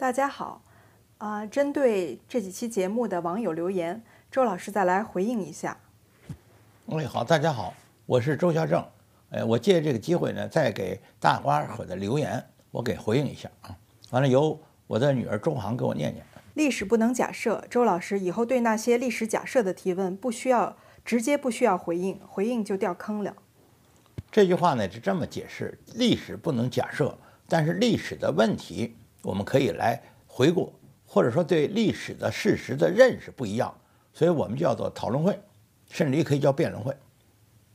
大家好，啊，针对这几期节目的网友留言，周老师再来回应一下。哎，好，大家好，我是周孝正，哎，我借这个机会呢，再给大伙儿的留言，我给回应一下啊。完了，由我的女儿周航给我念念。历史不能假设，周老师以后对那些历史假设的提问，不需要直接不需要回应，回应就掉坑了。这句话呢是这么解释：历史不能假设，但是历史的问题。我们可以来回顾，或者说对历史的事实的认识不一样，所以我们叫做讨论会，甚至也可以叫辩论会。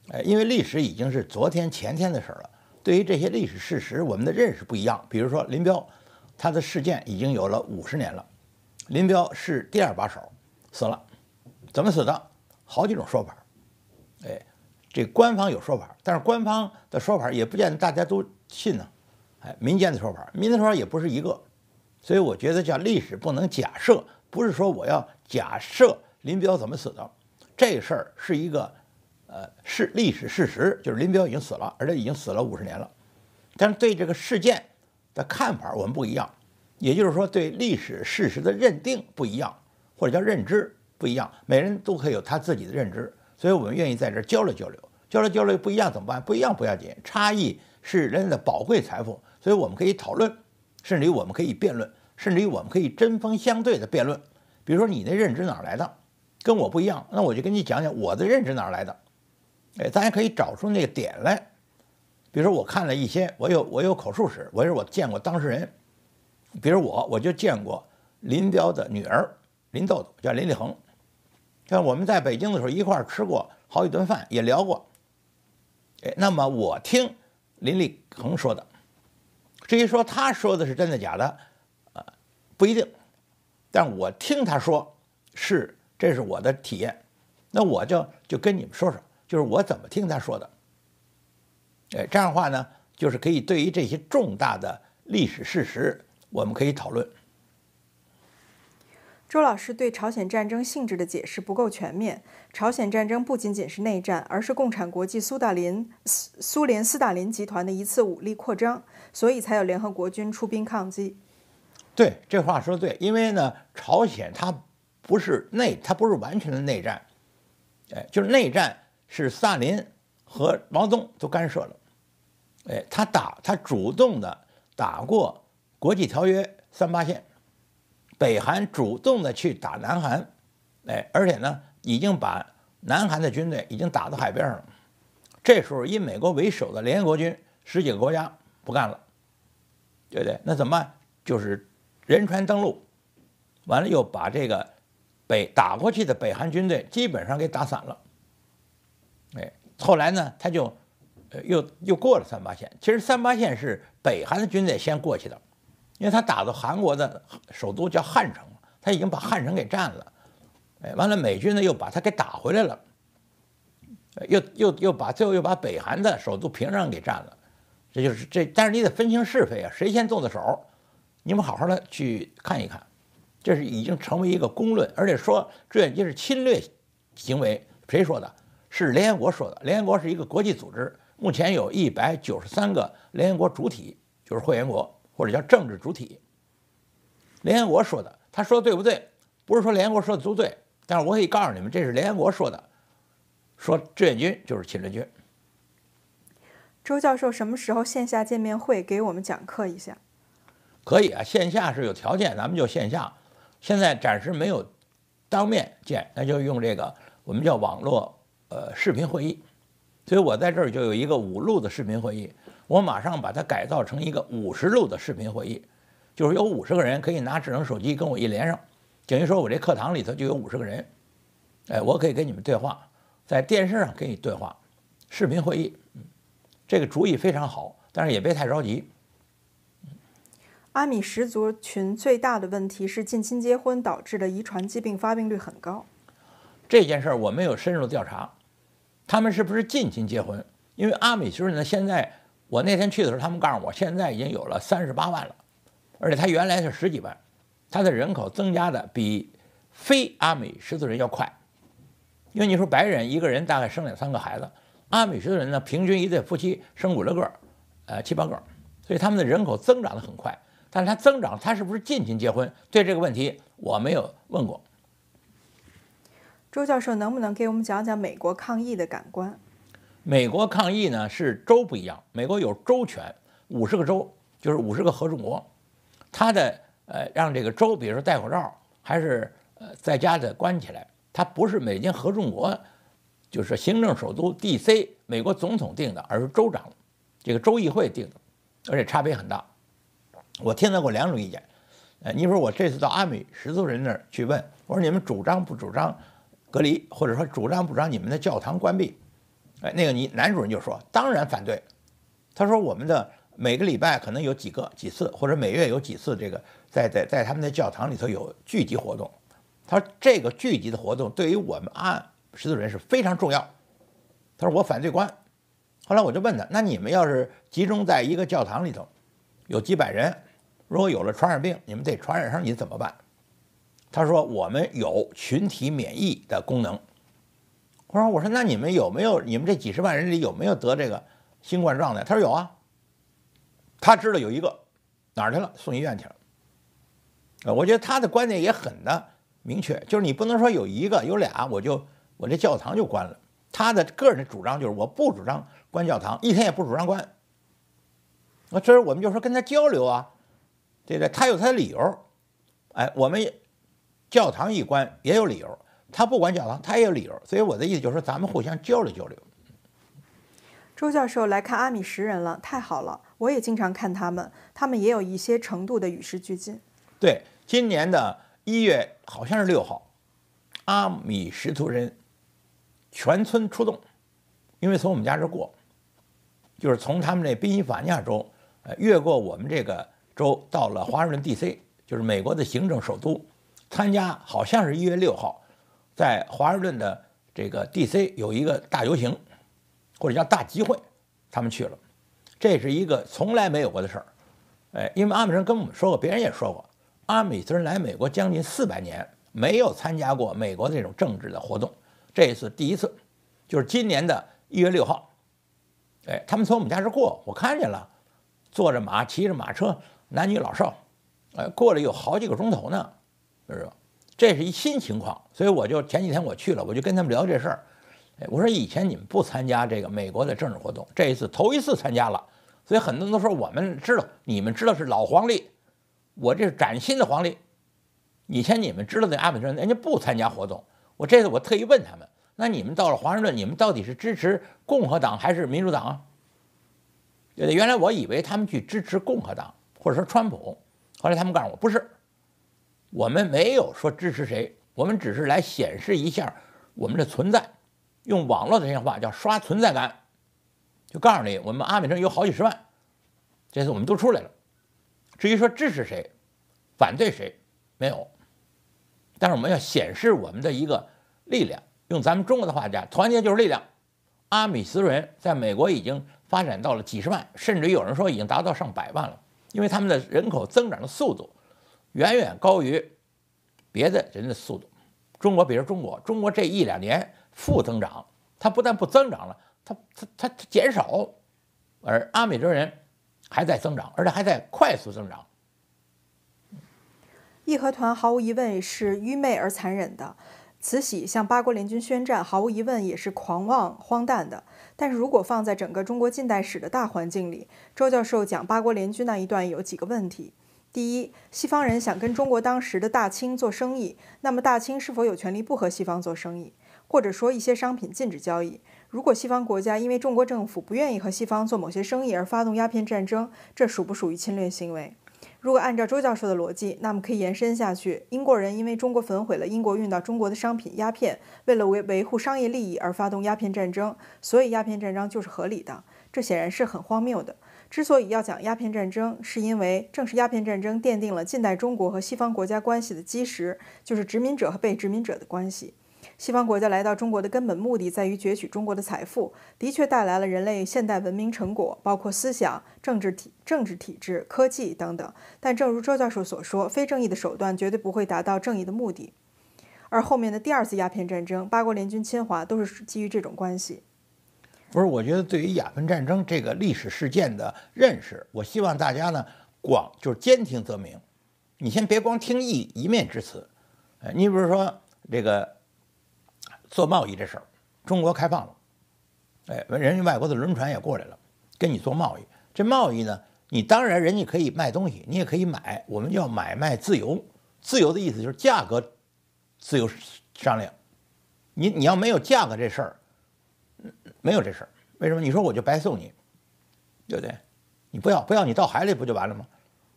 哎，因为历史已经是昨天前天的事儿了。对于这些历史事实，我们的认识不一样。比如说林彪，他的事件已经有了五十年了。林彪是第二把手，死了，怎么死的？好几种说法。哎，这官方有说法，但是官方的说法也不见得大家都信呢。哎，民间的说法，民间说法也不是一个，所以我觉得叫历史不能假设，不是说我要假设林彪怎么死的，这事儿是一个，呃，是历史事实，就是林彪已经死了，而且已经死了五十年了。但是对这个事件的看法我们不一样，也就是说对历史事实的认定不一样，或者叫认知不一样，每人都可以有他自己的认知，所以我们愿意在这儿交流交流，交流交流不一样怎么办？不一样不要紧，差异是人类的宝贵财富。所以我们可以讨论，甚至于我们可以辩论，甚至于我们可以针锋相对的辩论。比如说，你那认知哪来的，跟我不一样，那我就跟你讲讲我的认知哪来的。哎，大家可以找出那个点来。比如说，我看了一些，我有我有口述史，我是我见过当事人。比如我，我就见过林彪的女儿林豆豆，叫林立恒。像我们在北京的时候一块吃过好几顿饭，也聊过。哎，那么我听林立恒说的。至于说他说的是真的假的，啊，不一定。但我听他说是，这是我的体验。那我就就跟你们说说，就是我怎么听他说的。哎，这样的话呢，就是可以对于这些重大的历史事实，我们可以讨论。周老师对朝鲜战争性质的解释不够全面。朝鲜战争不仅仅是内战，而是共产国际、苏大林、苏苏联、斯大林集团的一次武力扩张，所以才有联合国军出兵抗击。对这话说对，因为呢，朝鲜它不是内，它不是完全的内战，哎，就是内战是斯大林和毛泽东都干涉了，哎，他打他主动的打过国际条约三八线。北韩主动的去打南韩，哎，而且呢，已经把南韩的军队已经打到海边上了。这时候以美国为首的联合国军十几个国家不干了，对不对？那怎么办？就是人船登陆，完了又把这个北打过去的北韩军队基本上给打散了。哎，后来呢，他就又又过了三八线。其实三八线是北韩的军队先过去的。因为他打到韩国的首都叫汉城他已经把汉城给占了，哎，完了美军呢又把他给打回来了，又又又把最后又把北韩的首都平壤给占了，这就是这，但是你得分清是非啊，谁先动的手，你们好好的去看一看，这是已经成为一个公论，而且说志愿军是侵略行为，谁说的？是联合国说的。联合国是一个国际组织，目前有一百九十三个联合国主体，就是会员国。或者叫政治主体，联合国说的，他说的对不对？不是说联合国说的都对，但是我可以告诉你们，这是联合国说的，说志愿军就是侵略军。周教授什么时候线下见面会给我们讲课一下？可以啊，线下是有条件，咱们就线下。现在暂时没有当面见，那就用这个我们叫网络呃视频会议，所以我在这儿就有一个五路的视频会议。我马上把它改造成一个五十路的视频会议，就是有五十个人可以拿智能手机跟我一连上，等于说我这课堂里头就有五十个人，哎，我可以跟你们对话，在电视上跟你对话，视频会议，这个主意非常好，但是也别太着急。阿米什族群最大的问题是近亲结婚导致的遗传疾病发病率很高，这件事儿我没有深入调查，他们是不是近亲结婚？因为阿米什人现在。我那天去的时候，他们告诉我，现在已经有了三十八万了，而且他原来是十几万，他的人口增加的比非阿美十字人要快，因为你说白人一个人大概生两三个孩子，阿美十字人呢，平均一对夫妻生五六个，呃七八个，所以他们的人口增长的很快。但是他增长，他是不是近亲结婚？对这个问题我没有问过。周教授，能不能给我们讲讲美国抗疫的感官？美国抗议呢是州不一样，美国有州权，五十个州就是五十个合众国，它的呃让这个州，比如说戴口罩，还是呃在家的关起来，它不是美金合众国，就是行政首都 D.C. 美国总统定的，而是州长，这个州议会定的，而且差别很大。我听到过两种意见，呃，你说我这次到阿美十族人那儿去问，我说你们主张不主张隔离，或者说主张不主张你们的教堂关闭？哎，那个你男主人就说，当然反对。他说我们的每个礼拜可能有几个几次，或者每月有几次，这个在在在他们的教堂里头有聚集活动。他说这个聚集的活动对于我们按十字人是非常重要。他说我反对观。后来我就问他，那你们要是集中在一个教堂里头，有几百人，如果有了传染病，你们得传染上，你怎么办？他说我们有群体免疫的功能。我说，我说，那你们有没有？你们这几十万人里有没有得这个新冠状的？他说有啊。他知道有一个，哪儿去了？送医院去了。啊，我觉得他的观点也很的明确，就是你不能说有一个、有俩，我就我这教堂就关了。他的个人主张就是我不主张关教堂，一天也不主张关。那这我们就说跟他交流啊，对不对？他有他的理由，哎，我们教堂一关也有理由。他不管讲了，他也有理由，所以我的意思就是说，咱们互相交流交流。周教授来看阿米什人了，太好了！我也经常看他们，他们也有一些程度的与时俱进。对，今年的一月好像是六号，阿米什族人全村出动，因为从我们家这过，就是从他们那宾夕法尼亚州，呃，越过我们这个州到了华盛顿 D.C.，就是美国的行政首都，参加好像是一月六号。在华盛顿的这个 DC 有一个大游行，或者叫大集会，他们去了，这是一个从来没有过的事儿，哎，因为阿米森跟我们说过，别人也说过，阿米森来美国将近四百年，没有参加过美国这种政治的活动，这一次第一次，就是今年的一月六号，哎，他们从我们家这过，我看见了，坐着马，骑着马车，男女老少，哎，过了有好几个钟头呢，就是。这是一新情况，所以我就前几天我去了，我就跟他们聊这事儿。哎，我说以前你们不参加这个美国的政治活动，这一次头一次参加了，所以很多人都说我们知道你们知道是老黄历，我这是崭新的黄历。以前你们知道在阿米生人家不参加活动，我这次我特意问他们，那你们到了华盛顿，你们到底是支持共和党还是民主党？啊？原来我以为他们去支持共和党或者说川普，后来他们告诉我不是。我们没有说支持谁，我们只是来显示一下我们的存在，用网络的这些话叫刷存在感，就告诉你我们阿米城有好几十万，这次我们都出来了。至于说支持谁、反对谁，没有，但是我们要显示我们的一个力量。用咱们中国的话讲，团结就是力量。阿米斯人在美国已经发展到了几十万，甚至有人说已经达到上百万了，因为他们的人口增长的速度。远远高于别的人的速度。中国，比如中国，中国这一两年负增长，它不但不增长了，它它它它减少，而阿美洲人还在增长，而且还在快速增长。义和团毫无疑问是愚昧而残忍的，慈禧向八国联军宣战，毫无疑问也是狂妄荒诞的。但是如果放在整个中国近代史的大环境里，周教授讲八国联军那一段有几个问题。第一，西方人想跟中国当时的大清做生意，那么大清是否有权利不和西方做生意，或者说一些商品禁止交易？如果西方国家因为中国政府不愿意和西方做某些生意而发动鸦片战争，这属不属于侵略行为？如果按照周教授的逻辑，那么可以延伸下去：英国人因为中国焚毁了英国运到中国的商品鸦片，为了维维护商业利益而发动鸦片战争，所以鸦片战争就是合理的？这显然是很荒谬的。之所以要讲鸦片战争，是因为正是鸦片战争奠定了近代中国和西方国家关系的基石，就是殖民者和被殖民者的关系。西方国家来到中国的根本目的在于攫取中国的财富，的确带来了人类现代文明成果，包括思想、政治体、政治体制、科技等等。但正如周教授所说，非正义的手段绝对不会达到正义的目的。而后面的第二次鸦片战争、八国联军侵华都是基于这种关系。不是，我觉得对于雅芬战争这个历史事件的认识，我希望大家呢广就是兼听则明，你先别光听一一面之词，哎，你比如说这个做贸易这事儿，中国开放了，哎，人外国的轮船也过来了，跟你做贸易，这贸易呢，你当然人家可以卖东西，你也可以买，我们叫买卖自由，自由的意思就是价格自由商量，你你要没有价格这事儿。没有这事儿，为什么你说我就白送你，对不对？你不要不要，你到海里不就完了吗？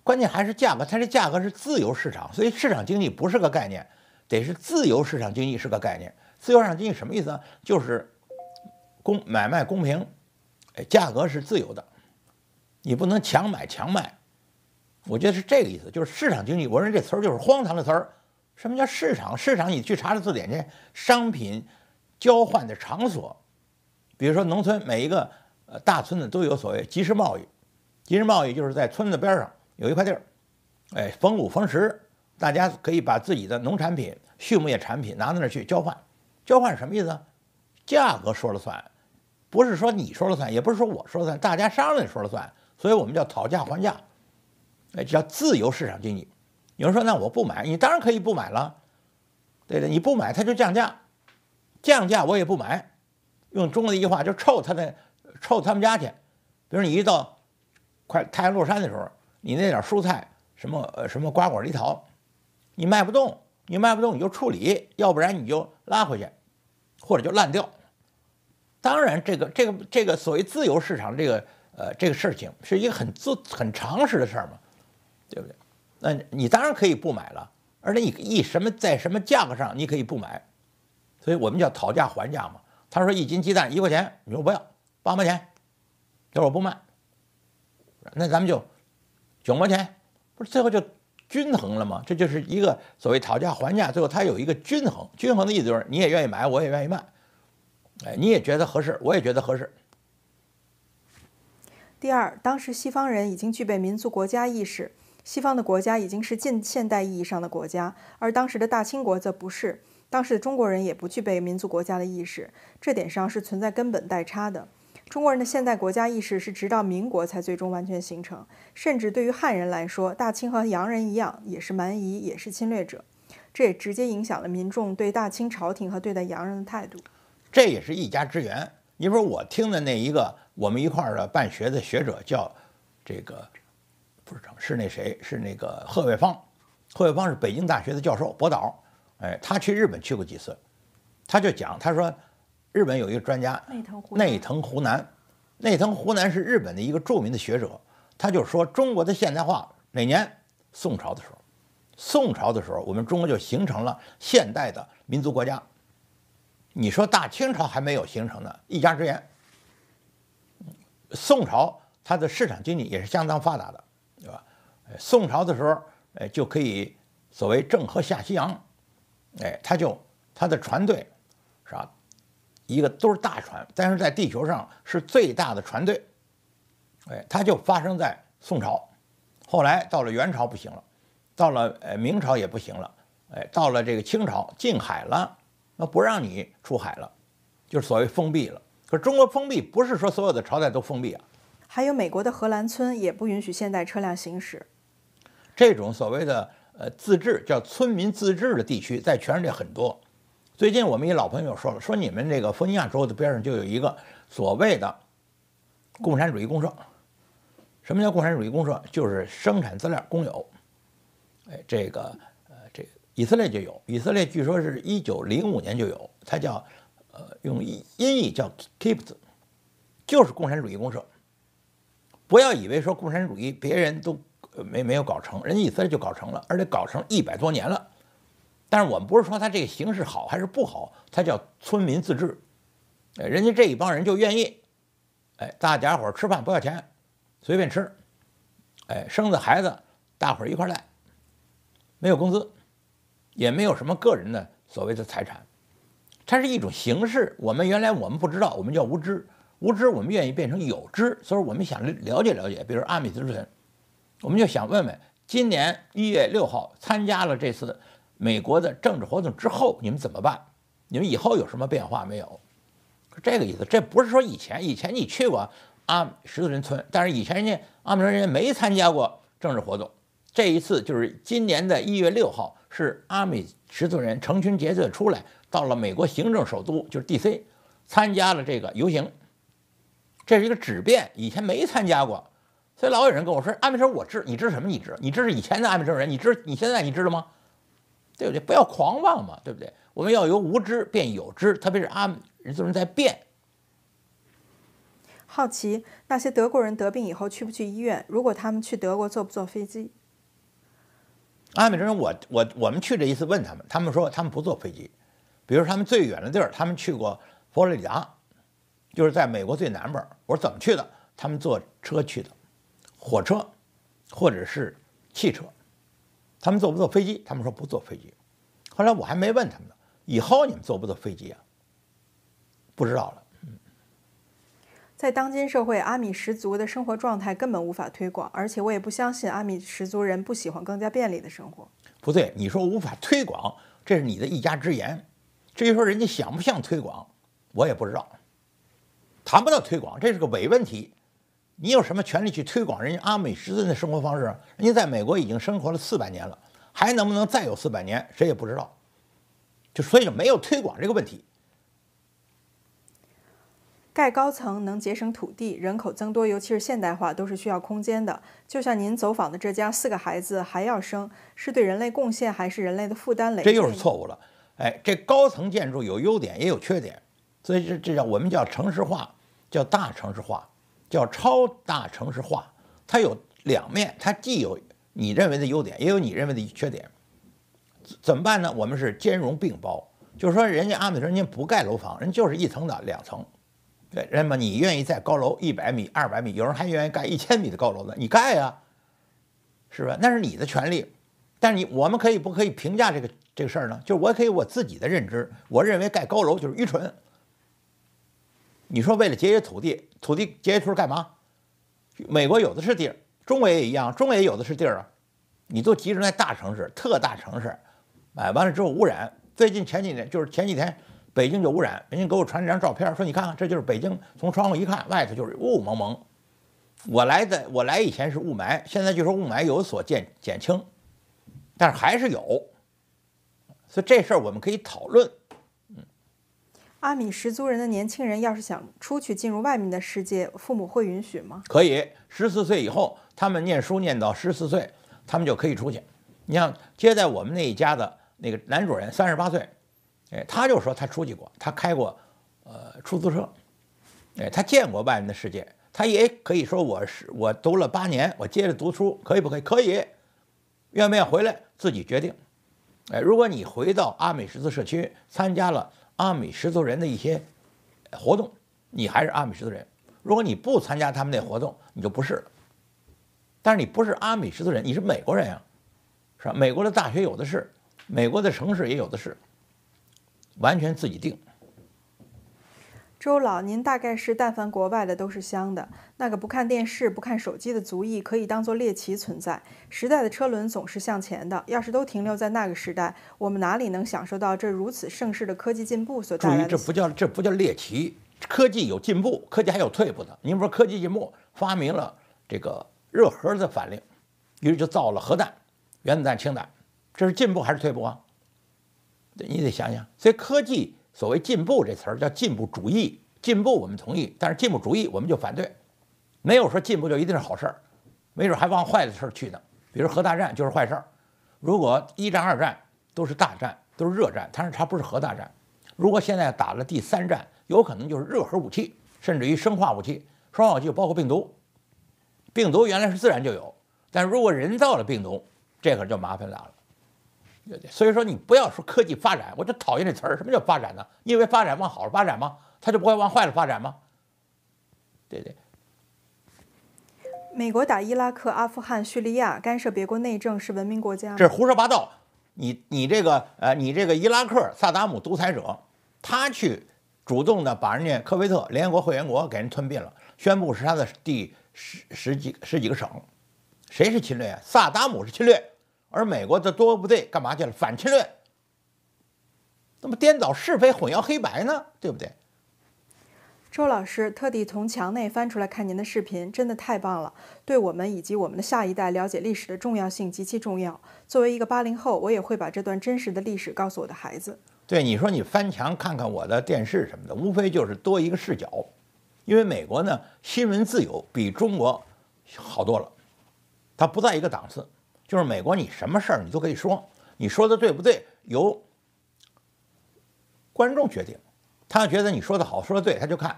关键还是价格，它这价格是自由市场，所以市场经济不是个概念，得是自由市场经济是个概念。自由市场经济什么意思啊？就是公买卖公平，哎，价格是自由的，你不能强买强卖。我觉得是这个意思，就是市场经济，我认为这词儿就是荒唐的词儿。什么叫市场？市场你去查字典去，商品交换的场所。比如说，农村每一个呃大村子都有所谓集市贸易，集市贸易就是在村子边上有一块地儿，哎，逢五逢十，大家可以把自己的农产品、畜牧业产品拿到那儿去交换。交换什么意思？价格说了算，不是说你说了算，也不是说我说了算，大家商量说了算，所以我们叫讨价还价，哎，叫自由市场经济。有人说，那我不买，你当然可以不买了，对对，你不买它就降价，降价我也不买。用中国的一句话，就臭他那，臭他们家去。比如你一到快太阳落山的时候，你那点蔬菜什么呃什么瓜果梨桃，你卖不动，你卖不动你就处理，要不然你就拉回去，或者就烂掉。当然，这个这个这个所谓自由市场，这个呃这个事情是一个很自很常识的事儿嘛，对不对？那你当然可以不买了，而且你一什么在什么价格上你可以不买，所以我们叫讨价还价嘛。他说一斤鸡蛋一块钱，你说不要，八毛钱，这我不卖，那咱们就九毛钱，不是最后就均衡了吗？这就是一个所谓讨价还价，最后它有一个均衡，均衡的意思就是你也愿意买，我也愿意卖，哎，你也觉得合适，我也觉得合适。第二，当时西方人已经具备民族国家意识，西方的国家已经是近现代意义上的国家，而当时的大清国则不是。当时中国人也不具备民族国家的意识，这点上是存在根本代差的。中国人的现代国家意识是直到民国才最终完全形成。甚至对于汉人来说，大清和洋人一样，也是蛮夷，也是侵略者。这也直接影响了民众对大清朝廷和对待洋人的态度。这也是一家之言。你说我听的那一个，我们一块儿的办学的学者叫这个，不是是那谁，是那个贺卫方。贺卫方是北京大学的教授，博导。哎，他去日本去过几次，他就讲，他说，日本有一个专家内藤湖南，内藤湖南是日本的一个著名的学者，他就说中国的现代化哪年？宋朝的时候，宋朝的时候，我们中国就形成了现代的民族国家。你说大清朝还没有形成呢，一家之言。宋朝它的市场经济也是相当发达的，对吧？宋朝的时候，哎，就可以所谓郑和下西洋。哎，他就他的船队，是吧？一个都是大船，但是在地球上是最大的船队。哎，它就发生在宋朝，后来到了元朝不行了，到了呃明朝也不行了，哎，到了这个清朝禁海了，那不让你出海了，就是所谓封闭了。可中国封闭不是说所有的朝代都封闭啊。还有美国的荷兰村也不允许现代车辆行驶，这种所谓的。呃，自治叫村民自治的地区，在全世界很多。最近我们一老朋友说了，说你们这个弗吉尼亚州的边上就有一个所谓的共产主义公社。什么叫共产主义公社？就是生产资料公有。哎，这个呃，这以色列就有，以色列据说是一九零五年就有，它叫呃，用音译叫 k i e p s 就是共产主义公社。不要以为说共产主义别人都。没没有搞成，人家以色列就搞成了，而且搞成一百多年了。但是我们不是说它这个形式好还是不好，它叫村民自治，哎，人家这一帮人就愿意，哎，大家伙儿吃饭不要钱，随便吃，哎，生的孩子大伙儿一块儿带，没有工资，也没有什么个人的所谓的财产，它是一种形式。我们原来我们不知道，我们叫无知，无知我们愿意变成有知，所以我们想了解了解，比如阿米之村。我们就想问问，今年一月六号参加了这次美国的政治活动之后，你们怎么办？你们以后有什么变化没有？是这个意思。这不是说以前，以前你去过阿十字著人村，但是以前人家阿米人人没参加过政治活动。这一次就是今年的一月六号，是阿米十字人成群结队出来，到了美国行政首都就是 D.C.，参加了这个游行。这是一个质变，以前没参加过。所以老有人跟我说：“安倍生，我知你知什么？你知你知是以前的安倍生人，你知你现在你知道吗？对不对？不要狂妄嘛，对不对？我们要由无知变有知，特别是安，人总是在变。”好奇那些德国人得病以后去不去医院？如果他们去德国，坐不坐飞机？安培生，我我我们去这一次问他们，他们说他们不坐飞机。比如他们最远的地儿，他们去过佛罗里达，就是在美国最南边。我说怎么去的？他们坐车去的。火车，或者是汽车，他们坐不坐飞机？他们说不坐飞机。后来我还没问他们呢，以后你们坐不坐飞机啊？不知道了。嗯，在当今社会，阿米十族的生活状态根本无法推广，而且我也不相信阿米十族人不喜欢更加便利的生活。不对，你说无法推广，这是你的一家之言。至于说人家想不想推广，我也不知道，谈不到推广，这是个伪问题。你有什么权利去推广人家阿美之人的生活方式？人家在美国已经生活了四百年了，还能不能再有四百年，谁也不知道。就所以就没有推广这个问题。盖高层能节省土地，人口增多，尤其是现代化都是需要空间的。就像您走访的这家，四个孩子还要生，是对人类贡献还是人类的负担累？这又是错误了。哎，这高层建筑有优点也有缺点，所以这这叫我们叫城市化，叫大城市化。叫超大城市化，它有两面，它既有你认为的优点，也有你认为的缺点，怎么办呢？我们是兼容并包，就是说人家阿美人家不盖楼房，人就是一层的两层，那么你愿意在高楼一百米、二百米，有人还愿意盖一千米的高楼呢，你盖呀，是吧？那是你的权利，但是你我们可以不可以评价这个这个事儿呢？就是我可以我自己的认知，我认为盖高楼就是愚蠢。你说为了节约土地，土地节约出来干嘛？美国有的是地儿，中国也一样，中国也有的是地儿啊。你都集中在大城市、特大城市，哎，完了之后污染。最近前几年就是前几天，北京就污染。人家给我传了张照片，说你看看，这就是北京。从窗户一看，外头就是雾蒙蒙。我来的我来以前是雾霾，现在就说雾霾有所减减轻，但是还是有。所以这事儿我们可以讨论。阿米什族人的年轻人要是想出去进入外面的世界，父母会允许吗？可以，十四岁以后，他们念书念到十四岁，他们就可以出去。你像接在我们那一家的那个男主人，三十八岁，哎，他就说他出去过，他开过呃出租车，哎，他见过外面的世界，他也可以说我是我读了八年，我接着读书可以不可以？可以，愿不愿意回来自己决定。哎，如果你回到阿米什字社区参加了。阿米什族人的一些活动，你还是阿米什族人。如果你不参加他们那活动，你就不是了。但是你不是阿米什族人，你是美国人啊，是吧？美国的大学有的是，美国的城市也有的是，完全自己定。周老，您大概是但凡国外的都是香的。那个不看电视、不看手机的足裔，可以当做猎奇存在。时代的车轮总是向前的，要是都停留在那个时代，我们哪里能享受到这如此盛世的科技进步所带来的？这不叫这不叫猎奇。科技有进步，科技还有退步的。您说科技进步，发明了这个热核的反应，于是就造了核弹、原子弹、氢弹，这是进步还是退步啊？你得想想，所以科技。所谓进步这词儿叫进步主义，进步我们同意，但是进步主义我们就反对。没有说进步就一定是好事儿，没准还往坏的事儿去呢。比如核大战就是坏事儿。如果一战、二战都是大战，都是热战，但是它不是核大战。如果现在打了第三战，有可能就是热核武器，甚至于生化武器。生化武器包括病毒，病毒原来是自然就有，但如果人造了病毒，这可就麻烦大了。所以说你不要说科技发展，我就讨厌这词儿。什么叫发展呢？因为发展往好了发展吗？他就不会往坏了发展吗？对对。美国打伊拉克、阿富汗、叙利亚，干涉别国内政是文明国家？这是胡说八道！你你这个呃，你这个伊拉克萨达姆独裁者，他去主动的把人家科威特（联合国会员国）给人吞并了，宣布是他的第十十几十几个省，谁是侵略啊？萨达姆是侵略。而美国的多国部队干嘛去了？反侵略，那么颠倒是非、混淆黑白呢？对不对？周老师特地从墙内翻出来看您的视频，真的太棒了！对我们以及我们的下一代了解历史的重要性极其重要。作为一个八零后，我也会把这段真实的历史告诉我的孩子。对你说，你翻墙看看我的电视什么的，无非就是多一个视角。因为美国呢，新闻自由比中国好多了，它不在一个档次。就是美国，你什么事儿你都可以说，你说的对不对由观众决定，他要觉得你说的好说的对，他就看；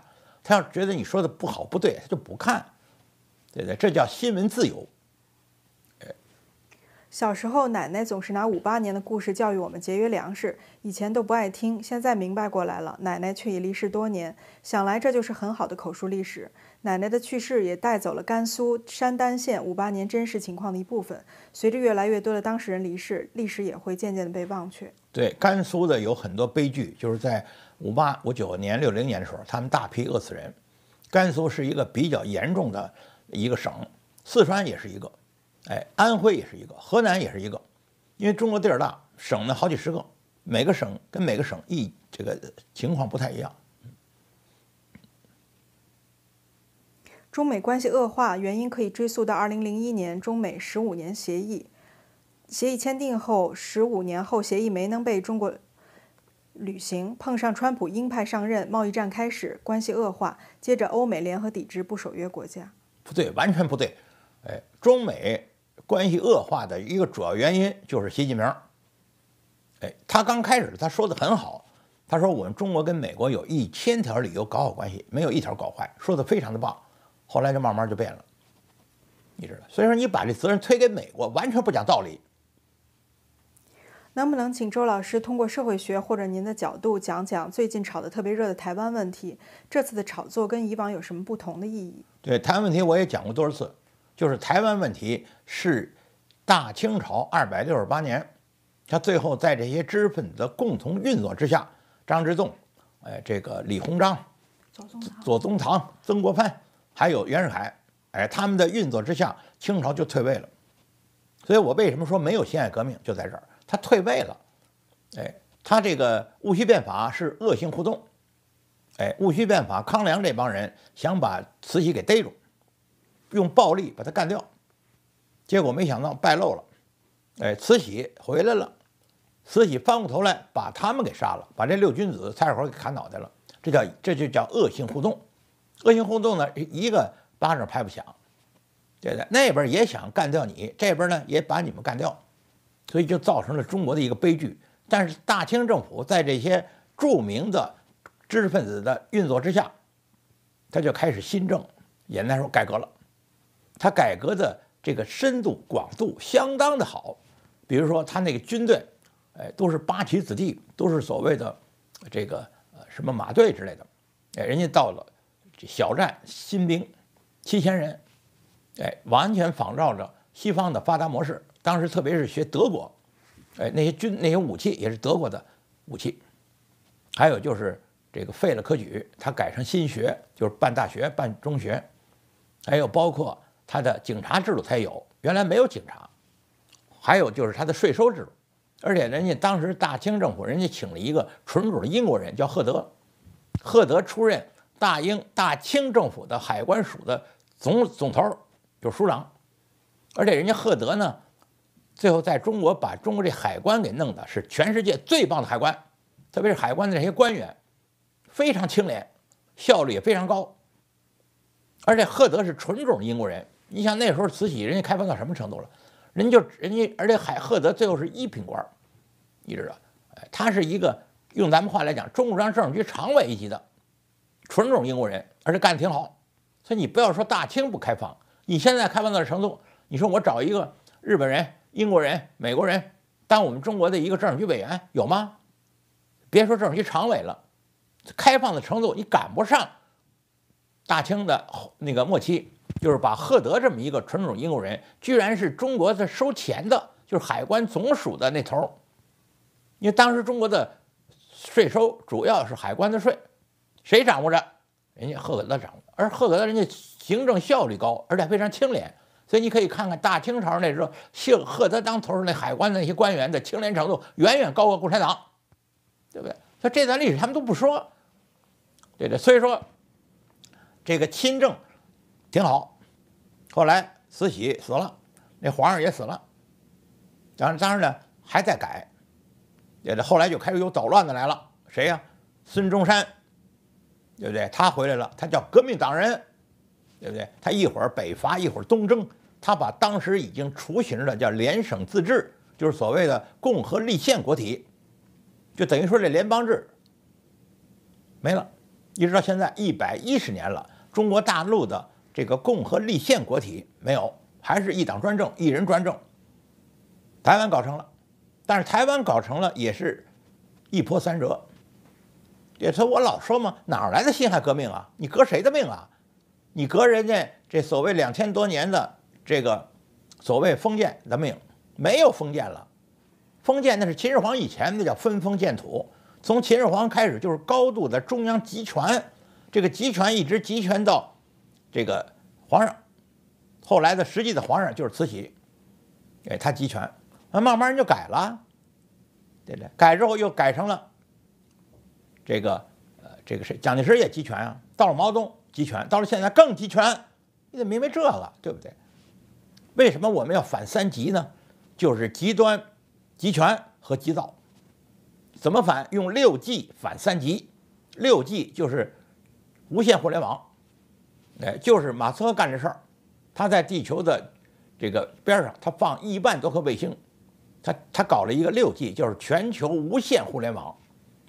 他要觉得你说的不好不对，他就不看，对不对？这叫新闻自由。小时候，奶奶总是拿五八年的故事教育我们节约粮食。以前都不爱听，现在明白过来了。奶奶却已离世多年，想来这就是很好的口述历史。奶奶的去世也带走了甘肃山丹县五八年真实情况的一部分。随着越来越多的当事人离世，历史也会渐渐的被忘却。对甘肃的有很多悲剧，就是在五八、五九年、六零年的时候，他们大批饿死人。甘肃是一个比较严重的一个省，四川也是一个。哎，安徽也是一个，河南也是一个，因为中国地儿大，省呢好几十个，每个省跟每个省一这个情况不太一样。中美关系恶化原因可以追溯到二零零一年中美十五年协议，协议签订后十五年后协议没能被中国履行，碰上川普鹰派上任，贸易战开始，关系恶化，接着欧美联合抵制不守约国家。不对，完全不对，哎，中美。关系恶化的一个主要原因就是习近平。哎，他刚开始他说的很好，他说我们中国跟美国有一千条理由搞好关系，没有一条搞坏，说的非常的棒。后来就慢慢就变了，你知道，所以说你把这责任推给美国，完全不讲道理。能不能请周老师通过社会学或者您的角度讲讲最近炒得特别热的台湾问题？这次的炒作跟以往有什么不同的意义？对台湾问题，我也讲过多少次。就是台湾问题是大清朝二百六十八年，他最后在这些知识分子的共同运作之下，张之洞，哎，这个李鸿章、左宗棠、左宗棠、曾国藩，还有袁世凯，哎，他们的运作之下，清朝就退位了。所以我为什么说没有辛亥革命就在这儿，他退位了，哎，他这个戊戌变法是恶性互动，哎，戊戌变法，康梁这帮人想把慈禧给逮住。用暴力把他干掉，结果没想到败露了。哎，慈禧回来了，慈禧翻过头来把他们给杀了，把这六君子、蔡元培给砍脑袋了。这叫这就叫恶性互动。恶性互动呢，一个巴掌拍不响，对不对？那边也想干掉你，这边呢也把你们干掉，所以就造成了中国的一个悲剧。但是，大清政府在这些著名的知识分子的运作之下，他就开始新政，也那时候改革了。他改革的这个深度广度相当的好，比如说他那个军队，哎，都是八旗子弟，都是所谓的这个呃什么马队之类的，哎，人家到了小站新兵七千人，哎，完全仿照着西方的发达模式，当时特别是学德国，哎，那些军那些武器也是德国的武器，还有就是这个废了科举，他改成新学，就是办大学办中学，还有包括。他的警察制度才有，原来没有警察。还有就是他的税收制度，而且人家当时大清政府人家请了一个纯种英国人叫赫德，赫德出任大英大清政府的海关署的总总头，就是署长。而且人家赫德呢，最后在中国把中国这海关给弄的是全世界最棒的海关，特别是海关的那些官员，非常清廉，效率也非常高。而且赫德是纯种英国人。你想那时候慈禧人家开放到什么程度了？人就人家，而且海赫德最后是一品官，你知道？哎，他是一个用咱们话来讲，中共中央政治局常委一级的纯种英国人，而且干得挺好。所以你不要说大清不开放，你现在开放到程度，你说我找一个日本人、英国人、美国人当我们中国的一个政治局委员有吗？别说政治局常委了，开放的程度你赶不上大清的那个末期。就是把赫德这么一个纯种英国人，居然是中国的收钱的，就是海关总署的那头。因为当时中国的税收主要是海关的税，谁掌握着？人家赫德掌握。而赫德他人家行政效率高，而且非常清廉。所以你可以看看大清朝那时候，姓赫德当头那海关的那些官员的清廉程度，远远高过共产党，对不对？所以这段历史他们都不说，对的。所以说，这个亲政。挺好，后来慈禧死了，那皇上也死了，当然当然呢还在改，也这后来就开始有捣乱的来了，谁呀？孙中山，对不对？他回来了，他叫革命党人，对不对？他一会儿北伐，一会儿东征，他把当时已经雏形的叫联省自治，就是所谓的共和立宪国体，就等于说这联邦制没了，一直到现在一百一十年了，中国大陆的。这个共和立宪国体没有，还是一党专政、一人专政。台湾搞成了，但是台湾搞成了也是，一波三折。也是我老说嘛，哪来的辛亥革命啊？你革谁的命啊？你革人家这所谓两千多年的这个所谓封建的命？没有封建了，封建那是秦始皇以前那叫分封建土，从秦始皇开始就是高度的中央集权，这个集权一直集权到。这个皇上，后来的实际的皇上就是慈禧，哎，他集权，那慢慢人就改了，对不对？改之后又改成了这个，呃，这个是蒋介石也集权啊，到了毛泽东集权，到了现在更集权，你怎么白这个，对不对？为什么我们要反三极呢？就是极端集权和急躁。怎么反？用六 G 反三极，六 G 就是无线互联网。哎，就是马斯克干这事儿，他在地球的这个边上，他放一万多颗卫星，他他搞了一个六 G，就是全球无线互联网，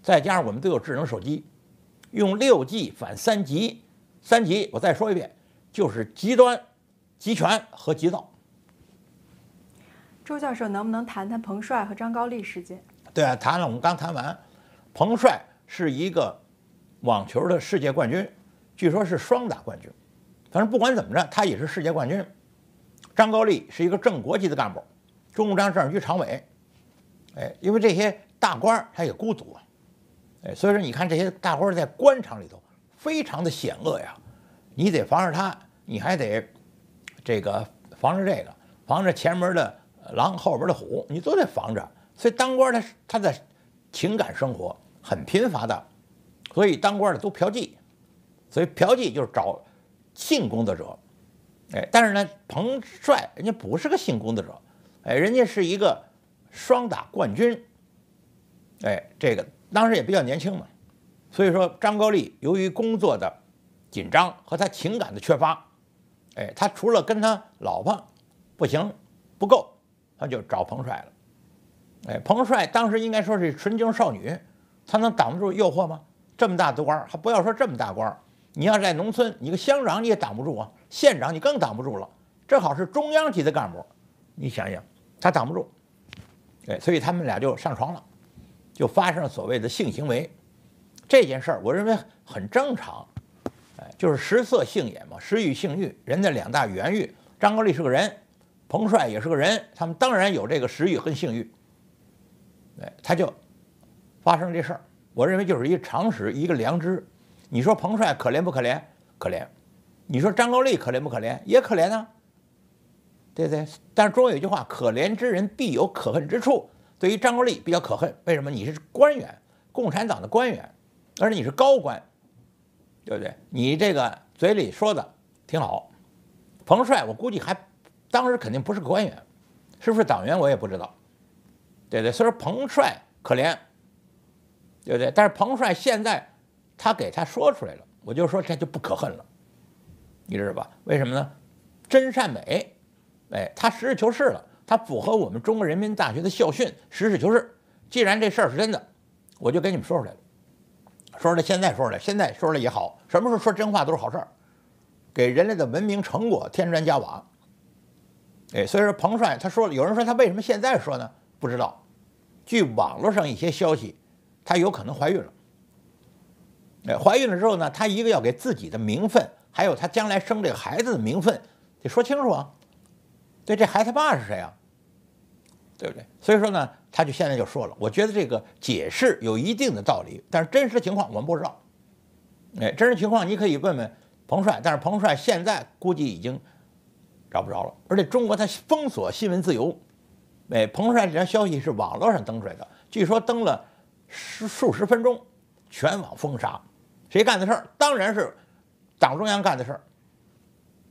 再加上我们都有智能手机，用六 G 反三级，三级我再说一遍，就是极端、极权和极造。周教授，能不能谈谈彭帅和张高丽事件？对，啊，谈了，我们刚谈完。彭帅是一个网球的世界冠军，据说是双打冠军。反正不管怎么着，他也是世界冠军。张高丽是一个正国级的干部，中央政治局常委。哎，因为这些大官儿他也孤独啊，哎，所以说你看这些大官在官场里头非常的险恶呀，你得防着他，你还得这个防着这个，防着前门的狼，后边的虎，你都得防着。所以当官的他的情感生活很贫乏的，所以当官的都嫖妓，所以嫖妓就是找。性工作者，哎，但是呢，彭帅人家不是个性工作者，哎，人家是一个双打冠军，哎，这个当时也比较年轻嘛，所以说张高丽由于工作的紧张和他情感的缺乏，哎，他除了跟他老婆不行不够，他就找彭帅了，哎，彭帅当时应该说是纯情少女，他能挡得住诱惑吗？这么大的官儿还不要说这么大官儿。你要在农村，你个乡长你也挡不住啊，县长你更挡不住了。正好是中央级的干部，你想想，他挡不住。哎，所以他们俩就上床了，就发生了所谓的性行为。这件事儿，我认为很正常。哎，就是食色性也嘛，食欲、性欲，人的两大原欲。张国立是个人，彭帅也是个人，他们当然有这个食欲和性欲。哎，他就发生这事儿，我认为就是一常识，一个良知。你说彭帅可怜不可怜？可怜。你说张高丽可怜不可怜？也可怜呢。对对。但是中国有句话：“可怜之人必有可恨之处。”对于张高丽比较可恨，为什么？你是官员，共产党的官员，而且你是高官，对不对？你这个嘴里说的挺好。彭帅，我估计还当时肯定不是个官员，是不是党员我也不知道，对对。所以说彭帅可怜，对不对？但是彭帅现在。他给他说出来了，我就说这就不可恨了，你知道吧？为什么呢？真善美，哎，他实事求是了，他符合我们中国人民大学的校训实事求是。既然这事儿是真的，我就跟你们说出来了。说出来，现在说出来，现在说出来也好，什么时候说真话都是好事儿，给人类的文明成果添砖加瓦。哎，所以说彭帅他说了，有人说他为什么现在说呢？不知道。据网络上一些消息，他有可能怀孕了。哎，怀孕了之后呢，她一个要给自己的名分，还有她将来生这个孩子的名分，得说清楚啊。对，这孩子爸是谁啊？对不对？所以说呢，他就现在就说了，我觉得这个解释有一定的道理，但是真实情况我们不知道。哎，真实情况你可以问问彭帅，但是彭帅现在估计已经找不着了，而且中国他封锁新闻自由。哎，彭帅这条消息是网络上登出来的，据说登了十数十分钟，全网封杀。谁干的事儿，当然是党中央干的事儿。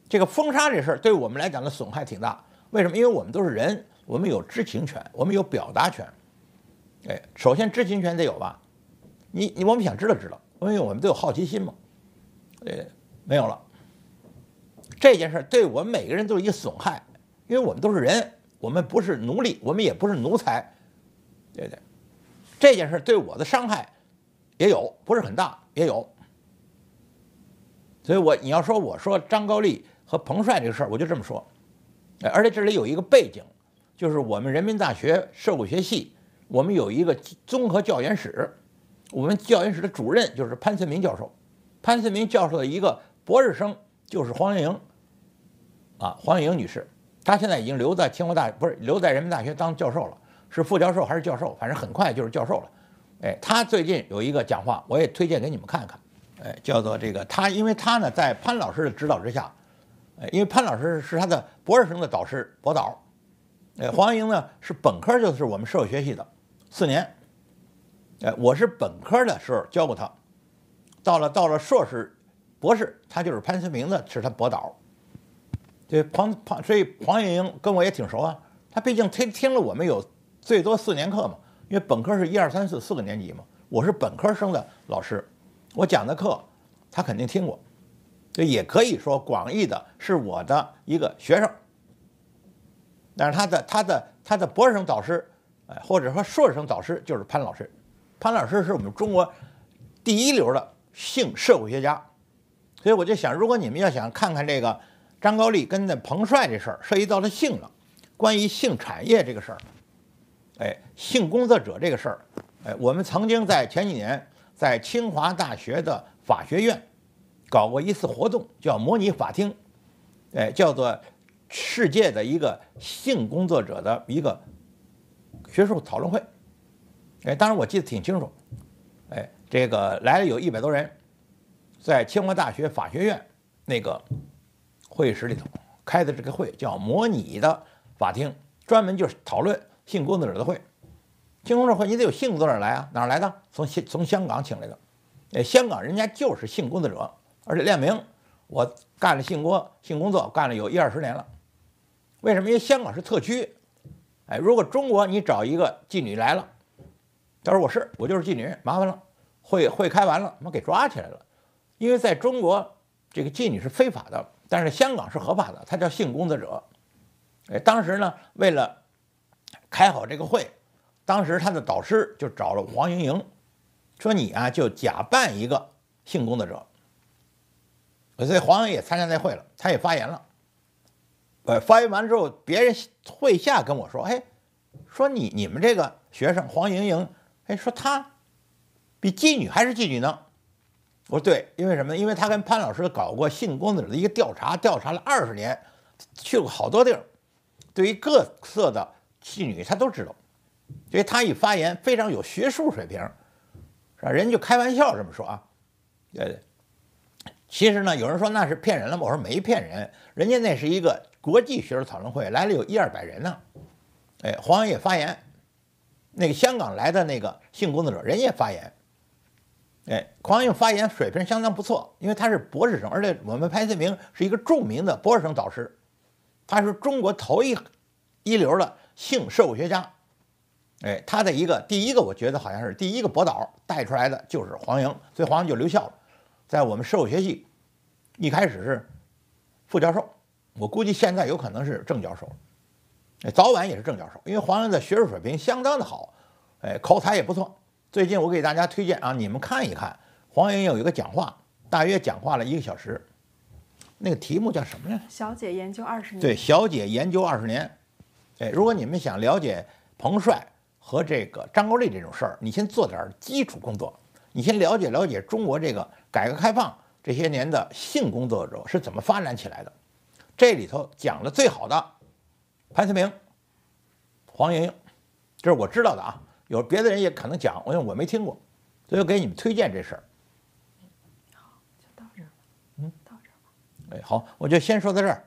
这个封杀这事儿，对我们来讲的损害挺大。为什么？因为我们都是人，我们有知情权，我们有表达权。哎，首先知情权得有吧？你你，我们想知道知道，因为我们都有好奇心嘛。呃，没有了。这件事儿对我们每个人都是一个损害，因为我们都是人，我们不是奴隶，我们也不是奴才，对不对？这件事儿对我的伤害。也有，不是很大，也有。所以，我你要说我说张高丽和彭帅这个事儿，我就这么说。而且这里有一个背景，就是我们人民大学社会学系，我们有一个综合教研室，我们教研室的主任就是潘森明教授。潘森明教授的一个博士生就是黄莹啊，黄莹女士，她现在已经留在清华大，不是留在人民大学当教授了，是副教授还是教授？反正很快就是教授了。哎，他最近有一个讲话，我也推荐给你们看看，哎，叫做这个他，因为他呢在潘老师的指导之下，哎，因为潘老师是他的博士生的导师博导，哎，黄云英呢是本科就是我们社会学系的，四年，哎，我是本科的时候教过他，到了到了硕士、博士，他就是潘思明的，是他博导，这黄黄所以黄月英跟我也挺熟啊，他毕竟听听了我们有最多四年课嘛。因为本科是一二三四四个年级嘛，我是本科生的老师，我讲的课他肯定听过，就也可以说广义的是我的一个学生，但是他的他的他的博士生导师，哎，或者说硕士生导师就是潘老师，潘老师是我们中国第一流的性社会学家，所以我就想，如果你们要想看看这个张高丽跟那彭帅这事儿涉及到的性了，关于性产业这个事儿。哎，性工作者这个事儿，哎，我们曾经在前几年在清华大学的法学院搞过一次活动，叫模拟法庭，哎，叫做世界的一个性工作者的一个学术讨论会，哎，当时我记得挺清楚，哎，这个来了有一百多人，在清华大学法学院那个会议室里头开的这个会叫模拟的法庭，专门就是讨论。性工作者会，性工作者会，你得有性工作者来啊，哪儿来的？从从香港请来的，哎，香港人家就是性工作者，而且练名。我干了性郭性工作，干了有一二十年了。为什么？因为香港是特区。哎，如果中国你找一个妓女来了，他说我是我就是妓女，麻烦了，会会开完了，妈给抓起来了。因为在中国这个妓女是非法的，但是香港是合法的，他叫性工作者。哎，当时呢，为了。开好这个会，当时他的导师就找了黄莹莹，说你啊就假扮一个性工作者，所以黄莹也参加那会了，他也发言了。呃，发言完之后，别人会下跟我说，哎，说你你们这个学生黄莹莹，哎，说她比妓女还是妓女呢。我说对，因为什么？因为他跟潘老师搞过性工作者的一个调查，调查了二十年，去过好多地儿，对于各色的。妓女她都知道，所以她一发言非常有学术水平，是吧？人就开玩笑这么说啊，呃，其实呢，有人说那是骗人了嘛？我说没骗人，人家那是一个国际学术讨论会，来了有一二百人呢。哎，黄也发言，那个香港来的那个性工作者人也发言，哎，黄洋发言水平相当不错，因为他是博士生，而且我们潘思明是一个著名的博士生导师，他是中国头一一流的。性社会学家，哎，他的一个第一个，我觉得好像是第一个博导带出来的就是黄莹，所以黄莹就留校了，在我们社会学系，一开始是副教授，我估计现在有可能是正教授了，早晚也是正教授，因为黄莹的学术水平相当的好，哎，口才也不错。最近我给大家推荐啊，你们看一看黄莹有一个讲话，大约讲话了一个小时，那个题目叫什么呀？小姐研究二十年。对，小姐研究二十年。哎，如果你们想了解彭帅和这个张国立这种事儿，你先做点基础工作，你先了解了解中国这个改革开放这些年的性工作者是怎么发展起来的。这里头讲的最好的，潘思明、黄莹莹，这是我知道的啊。有别的人也可能讲，因为我没听过，所以我给你们推荐这事儿。好，就到这儿。嗯，到这儿吧。哎，好，我就先说到这儿。